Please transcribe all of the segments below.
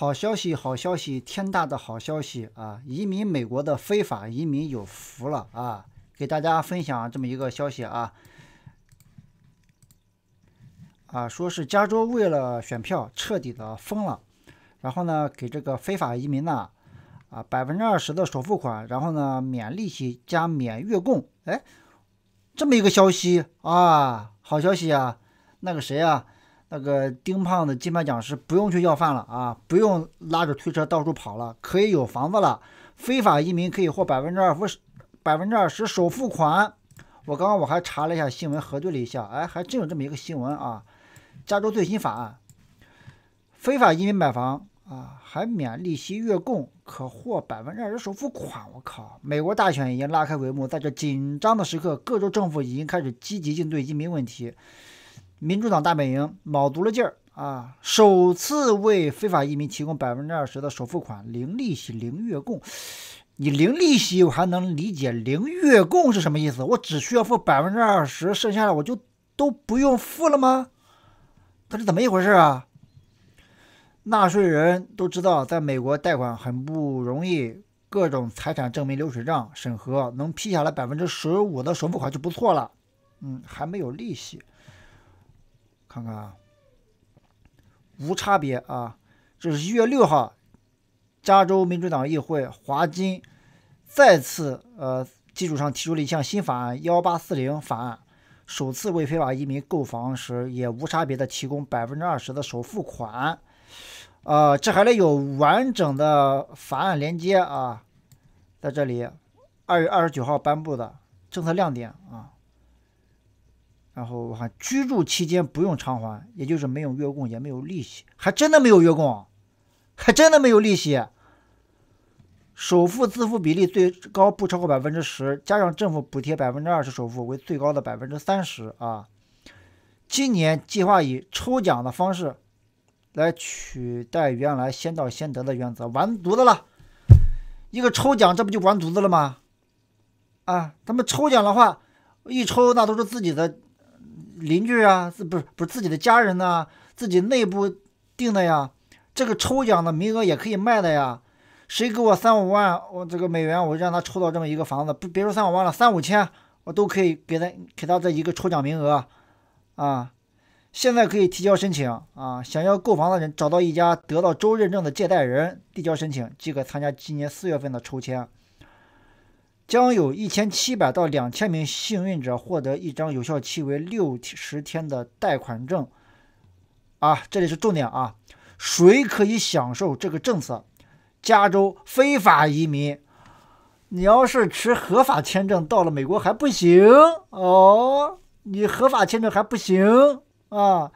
好消息，好消息，天大的好消息啊！移民美国的非法移民有福了啊！给大家分享这么一个消息啊，啊，说是加州为了选票彻底的疯了，然后呢，给这个非法移民呢，啊，百分之二十的首付款，然后呢，免利息加免月供，哎，这么一个消息啊，好消息啊，那个谁啊？那个丁胖子金牌讲师不用去要饭了啊，不用拉着推车到处跑了，可以有房子了。非法移民可以获百分之二五十，百分之二十首付款。我刚刚我还查了一下新闻，核对了一下，哎，还真有这么一个新闻啊！加州最新法案，非法移民买房啊，还免利息月供，可获百分之二十首付款。我靠，美国大选已经拉开帷幕，在这紧张的时刻，各州政府已经开始积极应对移民问题。民主党大本营卯足了劲儿啊，首次为非法移民提供百分之二十的首付款，零利息，零月供。你零利息我还能理解，零月供是什么意思？我只需要付百分之二十，剩下的我就都不用付了吗？它是怎么一回事啊？纳税人都知道，在美国贷款很不容易，各种财产证明、流水账审核，能批下来百分之十五的首付款就不错了。嗯，还没有利息。看看啊，无差别啊，这是一月六号，加州民主党议会华金再次呃基础上提出了一项新法案幺八四零法案，首次为非法移民购房时也无差别的提供百分之二十的首付款，呃，这还得有完整的法案链接啊，在这里，二月二十九号颁布的政策亮点啊。然后还居住期间不用偿还，也就是没有月供，也没有利息，还真的没有月供，还真的没有利息。首付自付比例最高不超过百分之十，加上政府补贴百分之二十，首付为最高的百分之三十啊。今年计划以抽奖的方式来取代原来先到先得的原则，完犊子了！一个抽奖，这不就完犊子了吗？啊，他们抽奖的话，一抽那都是自己的。邻居啊，是不是不是自己的家人呢？自己内部定的呀。这个抽奖的名额也可以卖的呀。谁给我三五万，我这个美元，我让他抽到这么一个房子，不别说三五万了，三五千我都可以给他，给他这一个抽奖名额啊。现在可以提交申请啊，想要购房的人找到一家得到州认证的借贷人，递交申请即可参加今年四月份的抽签。将有一千七百到两千名幸运者获得一张有效期为六十天的贷款证。啊，这里是重点啊！谁可以享受这个政策？加州非法移民，你要是持合法签证到了美国还不行哦，你合法签证还不行啊！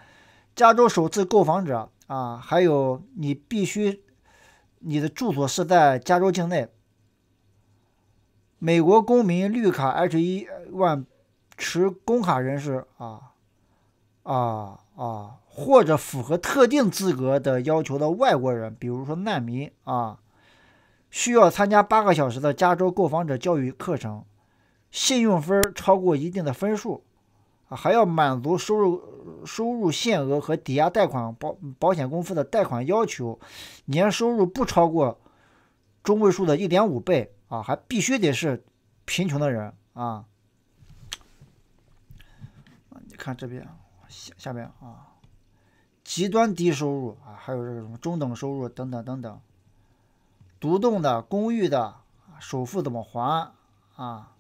加州首次购房者啊，还有你必须你的住所是在加州境内。美国公民、绿卡 H-1 万持公卡人士啊，啊啊，或者符合特定资格的要求的外国人，比如说难民啊，需要参加八个小时的加州购房者教育课程，信用分超过一定的分数还要满足收入收入限额和抵押贷款保保险公司的贷款要求，年收入不超过中位数的一点五倍。啊，还必须得是贫穷的人啊！你看这边下下边啊，极端低收入啊，还有这种中等收入等等等等，独栋的、公寓的，首付怎么还啊？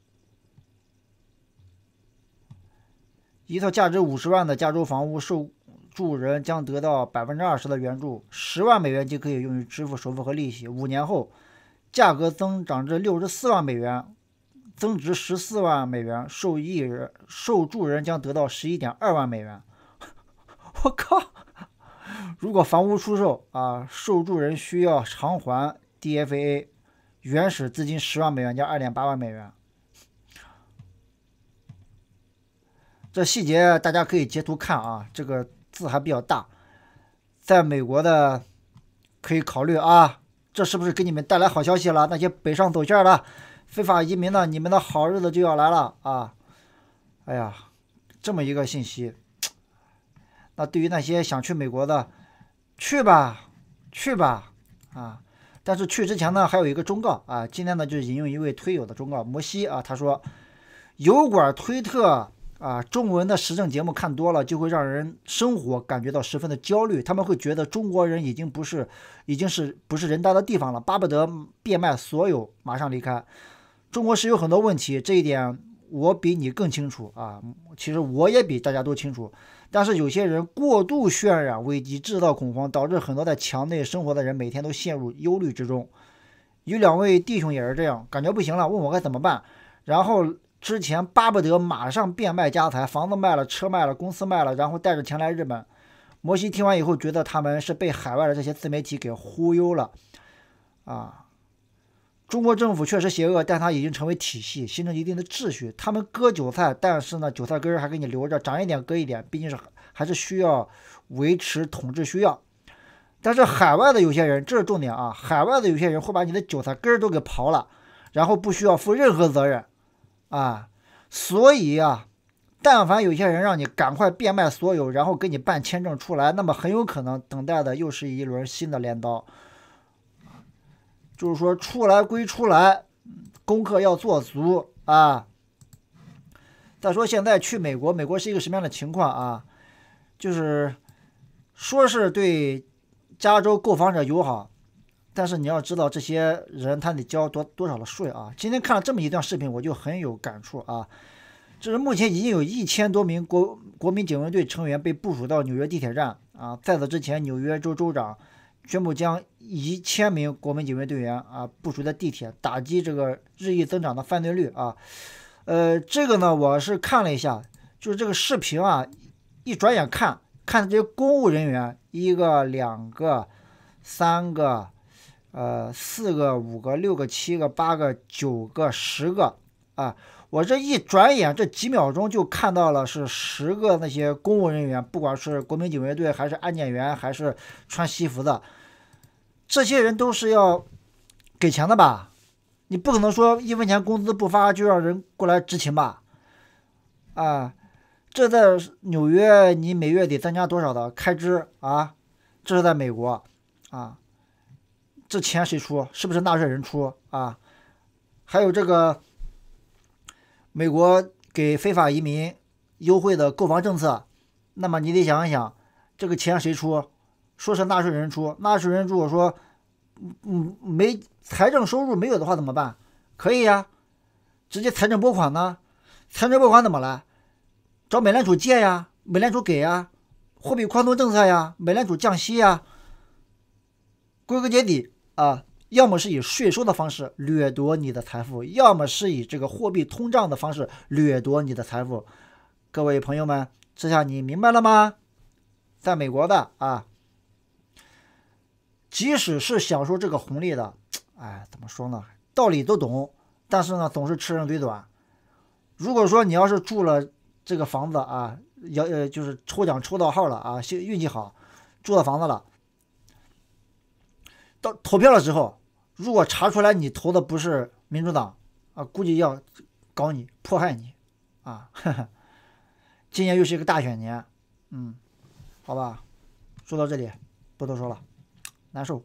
一套价值五十万的加州房屋，受助人将得到百分之二十的援助，十万美元就可以用于支付首付和利息，五年后。价格增长至六十四万美元，增值十四万美元，受益人受助人将得到十一点二万美元。我靠！如果房屋出售啊，受助人需要偿还 DFA 原始资金十万美元加二点八万美元。这细节大家可以截图看啊，这个字还比较大，在美国的可以考虑啊。这是不是给你们带来好消息了？那些北上走线的非法移民呢？你们的好日子就要来了啊！哎呀，这么一个信息，那对于那些想去美国的，去吧，去吧，啊！但是去之前呢，还有一个忠告啊。今天呢，就引用一位推友的忠告，摩西啊，他说：“油管推特。”啊，中文的时政节目看多了，就会让人生活感觉到十分的焦虑。他们会觉得中国人已经不是，已经是不是人待的地方了，巴不得变卖所有，马上离开。中国是有很多问题，这一点我比你更清楚啊。其实我也比大家都清楚，但是有些人过度渲染危机，制造恐慌，导致很多在墙内生活的人每天都陷入忧虑之中。有两位弟兄也是这样，感觉不行了，问我该怎么办，然后。之前巴不得马上变卖家财，房子卖了，车卖了，公司卖了，然后带着钱来日本。摩西听完以后，觉得他们是被海外的这些自媒体给忽悠了。啊，中国政府确实邪恶，但它已经成为体系，形成一定的秩序。他们割韭菜，但是呢，韭菜根还给你留着，长一点割一点，毕竟是还是需要维持统治需要。但是海外的有些人，这是重点啊！海外的有些人会把你的韭菜根都给刨了，然后不需要负任何责任。啊，所以啊，但凡有些人让你赶快变卖所有，然后给你办签证出来，那么很有可能等待的又是一轮新的镰刀。就是说出来归出来，功课要做足啊。再说现在去美国，美国是一个什么样的情况啊？就是说是对加州购房者友好。但是你要知道，这些人他得交多多少的税啊！今天看了这么一段视频，我就很有感触啊。就是目前已经有一千多名国国民警卫队成员被部署到纽约地铁站啊。在此之前，纽约州州长宣布将一千名国民警卫队员啊部署在地铁，打击这个日益增长的犯罪率啊。呃，这个呢，我是看了一下，就是这个视频啊，一转眼看看这些公务人员，一个、两个、三个。呃，四个、五个、六个、七个、八个、九个、十个啊！我这一转眼，这几秒钟就看到了是十个那些公务人员，不管是国民警卫队，还是安检员，还是穿西服的，这些人都是要给钱的吧？你不可能说一分钱工资不发就让人过来执勤吧？啊，这在纽约你每月得增加多少的开支啊？这是在美国啊。这钱谁出？是不是纳税人出啊？还有这个美国给非法移民优惠的购房政策，那么你得想一想，这个钱谁出？说是纳税人出，纳税人如果说嗯没财政收入没有的话怎么办？可以呀，直接财政拨款呢？财政拨款怎么了？找美联储借呀，美联储给呀，货币宽松政策呀，美联储降息呀。归根结底。啊，要么是以税收的方式掠夺你的财富，要么是以这个货币通胀的方式掠夺你的财富。各位朋友们，这下你明白了吗？在美国的啊，即使是享受这个红利的，哎，怎么说呢？道理都懂，但是呢，总是吃人嘴短。如果说你要是住了这个房子啊，要呃就是抽奖抽到号了啊，幸运气好，住到房子了。到投票的时候，如果查出来你投的不是民主党啊，估计要搞你、迫害你啊！今年又是一个大选年，嗯，好吧，说到这里不多说了，难受。